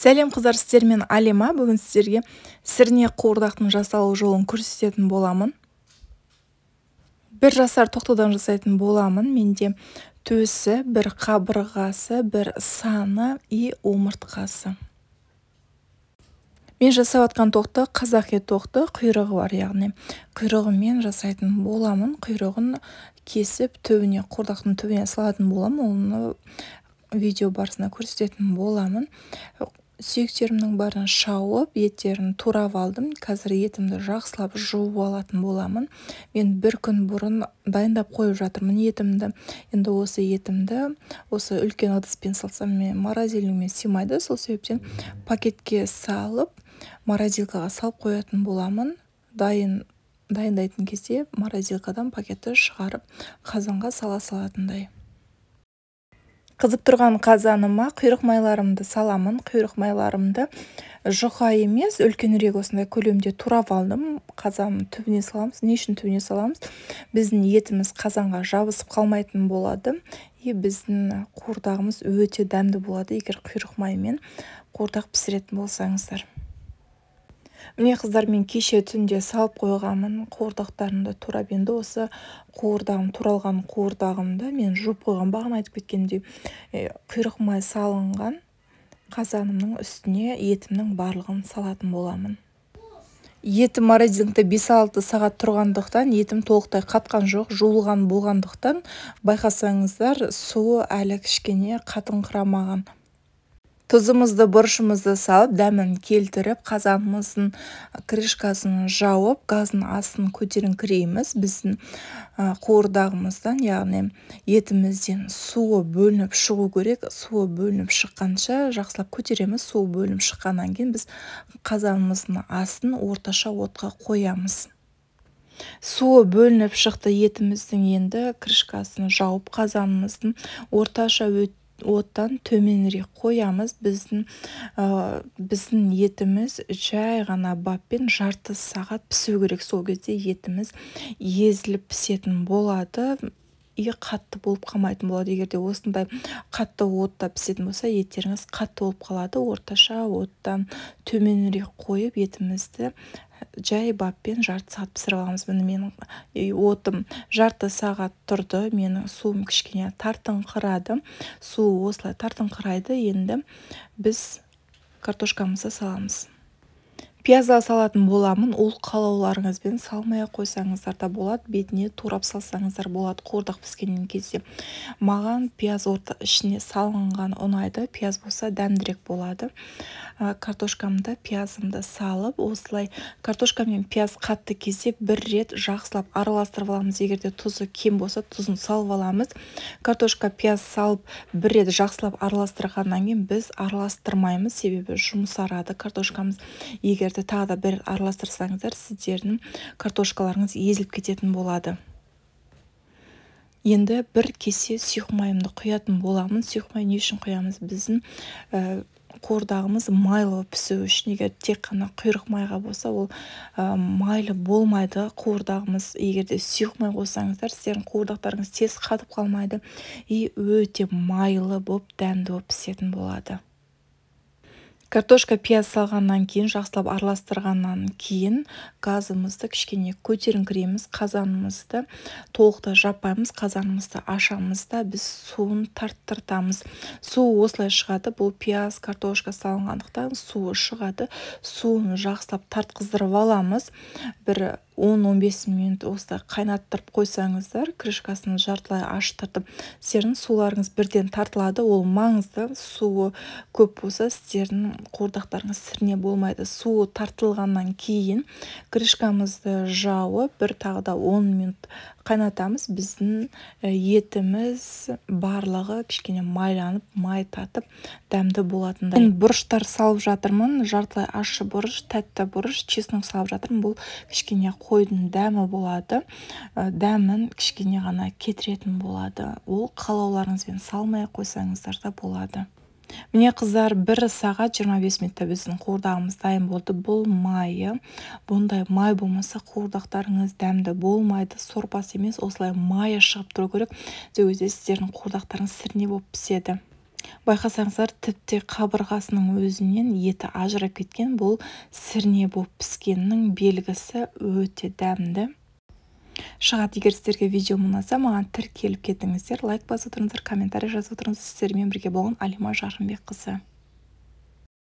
сәлем қыздар сіздер мен алима бүгін сіздерге сірне қуырдақтың жасалу жолын көрсететін боламын бір жасар тоқтыдан жасайтын боламын менде төсі бір қабырғасы бір саны и омыртқасы мен жасап жатқан тоқты қазақи тоқты құйрығы бар яғни құйрығымен жасайтын боламын құйрығын кесіп түбіне қуырдақтың түбіне салатын боламын оны видео барысында көрсететін боламын сүйектерімнің барын шауып еттерін турап алдым қазір етімді жақсылап жуып алатын боламын мен бір күн бұрын дайындап қойып жатырмын етімді енді осы етімді осы үлкен ыдыспен салсам мен морозильнигіме сыймайды сол себептен пакетке салып морозилкаға салып қоятын боламын дайын дайындайтын кезде морозилкадан пакетті шығарып қазанға сала салатындай қызып тұрған қазаныма құйрық майларымды саламын құйрық майларымды жұқа емес үлкенірек осындай көлемде турап алдым қазанның түбіне саламыз не үшін түбіне саламыз біздің етіміз қазанға жабысып қалмайтын болады и біздің қуырдағымыз өте дәмді болады егер құйрық маймен қуырдақ пісіретін болсаңыздар міне қыздар мен кеше түнде салып қойғанмын қуырдақтарымды турап енді осы қуырдағым туралған қуырдағымды мен жуып қойған бағана айтып кеткендей құйрық май салынған қазанымның үстіне етімнің барлығын салатын боламын етім морозилингте бес-алты сағат тұрғандықтан етім толықтай қатқан жоқ жуылған болғандықтан байқасаңыздар суы әлі кішкене қатыңқырамаған тұзымызды бұрышымызды салып дәмін келтіріп қазанымыздың крышкасын жауып газдың астын көтеріңкірейміз біздің қуырдағымыздан яғни етімізден суы бөлініп шығу керек суы бөлініп шыққанша жақсылап көтереміз суы бөлініп шыққаннан кейін біз қазанымыздың астын орташа отқа қоямыз суы бөлініп шықты етіміздің енді крышкасын жауып қазанымыздың орташа өт оттан төменірек қоямыз біздің ә, біздің етіміз жай ғана баппен жарты сағат пісу керек сол кезде етіміз езіліп пісетін болады и қатты болып қалмайтын болады егер де осындай қатты отта пісетін болса еттеріңіз қатты болып қалады орташа оттан төменірек қойып етімізді жай баппен жарты сағат пісіріп аламыз міне менің отым жарты сағат тұрды менің суым кішкене тартыңқырады суы осылай тартыңқырайды енді біз картошкамызды саламыз пиязға салатын боламын ол қалауларыңызбен салмай-ақ қойсаңыздар да болады бетіне турап салсаңыздар болады қуырдақ піскен кезде маған пияз орта ішіне салынған ұнайды пияз болса дәмдірек болады картошкамды пиязымды салып осылай картошка мен пияз қатты кезде бір рет жақсылап араластырып аламыз егер де тұзы кем болса тұзын салып аламыз картошка пияз салып бір рет жақсылап араластырғаннан кейін біз араластырмаймыз себебі жұмсарады картошкамыз егер сіздерді тағы да бір араластырсаңыздар сіздердің картошкаларыңыз езіліп кететін болады енді бір кесе сұйық майымды құятын боламын сұйық май не үшін құямыз біздің ә, қуырдағымыз майлы пісу үшін егер тек қана құйрық майға болса ол ә, майлы болмайды қуырдағымыз егер де сұйық май қоссаңыздар сіздердің қуырдақтарыңыз тез қатып қалмайды и өте майлы болып дәмді болып пісетін болады картошка пияз салғаннан кейін жақсылап араластырғаннан кейін газымызды кішкене көтеріңкіреміз қазанымызды толықтай жаппаймыз қазанымызды ашамыз да біз суын тарттыртамыз су осылай шығады бұл пияз картошка салынғандықтан суы шығады суын жақсылап тартқыздырып аламыз бір 10-15 минут осыда қайнаттырып қойсаңыздар крышкасын жартылай аштыртып сіздердің суларыңыз бірден тартылады ол маңызды суы көп болса сіздердің қуырдақтарыңыз сірне болмайды суы тартылғаннан кейін крышкамызды жауып бір тағы да он минут қайнатамыз біздің э, етіміз барлығы кішкене майланып май татып дәмді болатындай бұрыштар салып жатырмын жартылай ащы бұрыш тәтті бұрыш чеснок салып жатырмын бұл кішкене қойдың дәмі болады э, дәмін кішкене ғана кетіретін болады ол қалауларыңызбен салмай ақ қойсаңыздар да болады міне қыздар бір сағат 25 минутта біздің қуырдағымыз дайын болды бұл майы бұндай май болмаса қуырдақтарыңыз дәмді болмайды сорпасы емес осылай майы шығып тұру керек сол кезде сіздердің қуырдақтарыңыз сірне болып піседі байқасаңыздар тіпті қабырғасының өзінен еті ажырап кеткен бұл сірне болып піскеннің белгісі өте дәмді шығады егер сіздерге видео ұнаса маған тіркеліп кетіңіздер лайк басып отырыңыздар комментарий жазып тұрыңыздар сіздермен бірге болған алима жарқынбекқызы